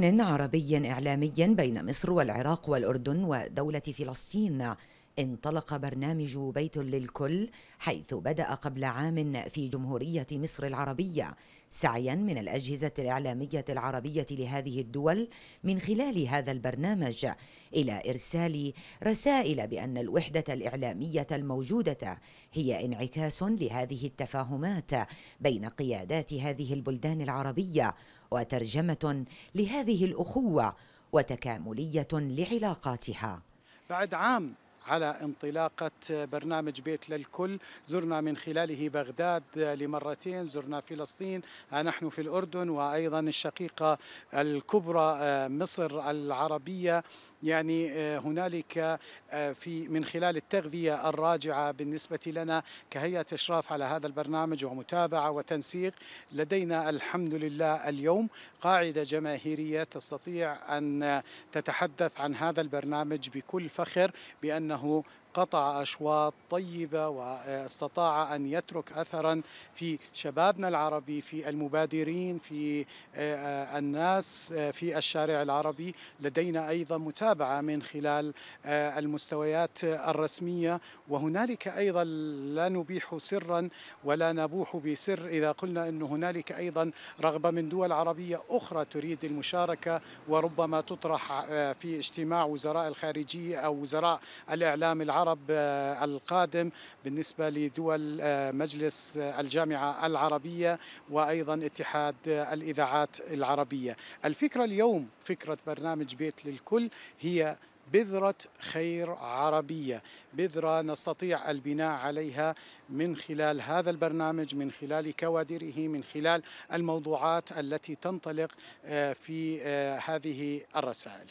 تعاون عربي إعلامي بين مصر والعراق والأردن ودولة فلسطين انطلق برنامج بيت للكل حيث بدأ قبل عام في جمهورية مصر العربية سعيا من الأجهزة الإعلامية العربية لهذه الدول من خلال هذا البرنامج إلى إرسال رسائل بأن الوحدة الإعلامية الموجودة هي انعكاس لهذه التفاهمات بين قيادات هذه البلدان العربية وترجمة لهذه الأخوة وتكاملية لعلاقاتها بعد عام على انطلاقة برنامج بيت للكل زرنا من خلاله بغداد لمرتين زرنا فلسطين نحن في الأردن وأيضا الشقيقة الكبرى آه، مصر العربية يعني آه، هنالك آه، في من خلال التغذية الراجعة بالنسبة لنا كهيئة إشراف على هذا البرنامج ومتابعة وتنسيق لدينا الحمد لله اليوم قاعدة جماهيرية تستطيع أن تتحدث عن هذا البرنامج بكل فخر بأن أنه قطع أشواط طيبة واستطاع أن يترك أثرا في شبابنا العربي في المبادرين في آه، آه، الناس آه، في الشارع العربي لدينا أيضا متابعة من خلال المستويات الرسمية وهنالك أيضا لا نبيح سرا ولا نبوح بسر إذا قلنا أن هنالك أيضا رغبة من دول عربية أخرى تريد المشاركة وربما تطرح في اجتماع وزراء الخارجية أو وزراء الإعلام العربي العرب آه، القادم بالنسبة لدول آه، مجلس آه، الجامعة العربية وأيضا اتحاد الإذاعات العربية الفكرة اليوم فكرة برنامج بيت للكل هي بذرة خير عربية بذرة نستطيع البناء عليها من خلال هذا البرنامج من خلال كوادره من خلال الموضوعات التي تنطلق في هذه الرسائل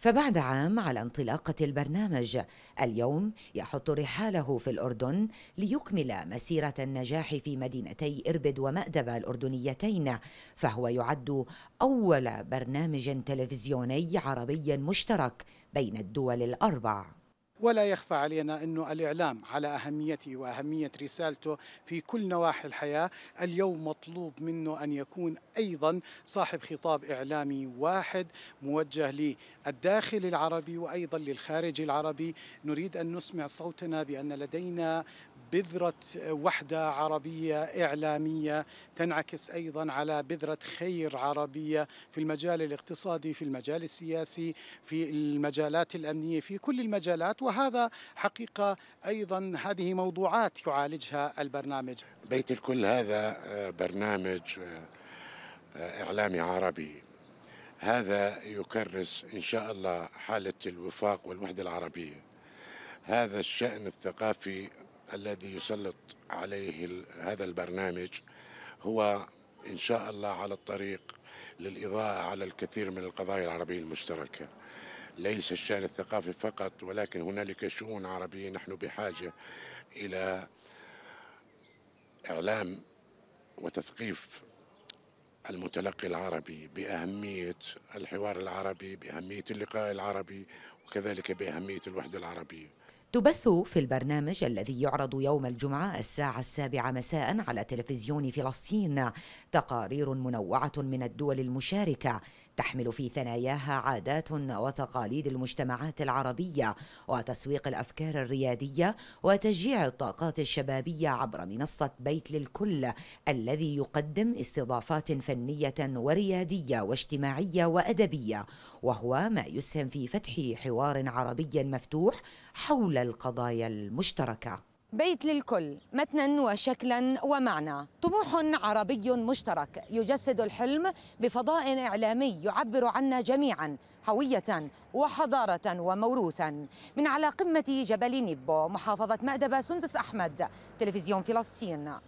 فبعد عام على انطلاقة البرنامج اليوم يحط رحاله في الأردن ليكمل مسيرة النجاح في مدينتي إربد ومأدبة الأردنيتين فهو يعد أول برنامج تلفزيوني عربي مشترك بين الدول الأربع ولا يخفى علينا أنه الإعلام على أهميته وأهمية رسالته في كل نواحي الحياة اليوم مطلوب منه أن يكون أيضا صاحب خطاب إعلامي واحد موجه للداخل العربي وأيضا للخارج العربي نريد أن نسمع صوتنا بأن لدينا بذرة وحدة عربية إعلامية تنعكس أيضا على بذرة خير عربية في المجال الاقتصادي في المجال السياسي في المجالات الأمنية في كل المجالات وهذا حقيقة أيضا هذه موضوعات يعالجها البرنامج بيت الكل هذا آه، برنامج آه، إعلامي عربي هذا يكرس إن شاء الله حالة الوفاق والوحدة العربية هذا الشأن الثقافي الذي يسلط عليه هذا البرنامج هو إن شاء الله على الطريق للإضاءة على الكثير من القضايا العربية المشتركة ليس الشأن الثقافي فقط ولكن هنالك شؤون عربية نحن بحاجة إلى إعلام وتثقيف المتلقي العربي بأهمية الحوار العربي بأهمية اللقاء العربي وكذلك بأهمية الوحدة العربية تبث في البرنامج الذي يعرض يوم الجمعة الساعة السابعة مساء على تلفزيون فلسطين تقارير منوعة من الدول المشاركة تحمل في ثناياها عادات وتقاليد المجتمعات العربية وتسويق الأفكار الريادية وتشجيع الطاقات الشبابية عبر منصة بيت للكل الذي يقدم استضافات فنية وريادية واجتماعية وأدبية وهو ما يسهم في فتح حوار عربي مفتوح حول القضايا المشتركة بيت للكل متنا وشكلا ومعنى طموح عربي مشترك يجسد الحلم بفضاء إعلامي يعبر عنا جميعا هوية وحضارة وموروثا من على قمة جبل نيبو محافظة مأدبة سندس أحمد تلفزيون فلسطين